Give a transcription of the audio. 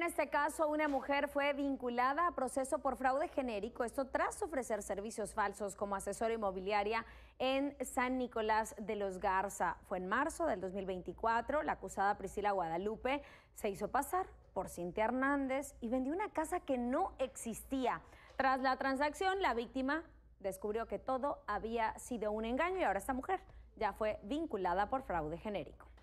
en este caso, una mujer fue vinculada a proceso por fraude genérico, esto tras ofrecer servicios falsos como asesora inmobiliaria en San Nicolás de los Garza. Fue en marzo del 2024, la acusada Priscila Guadalupe se hizo pasar por Cintia Hernández y vendió una casa que no existía. Tras la transacción, la víctima descubrió que todo había sido un engaño y ahora esta mujer ya fue vinculada por fraude genérico.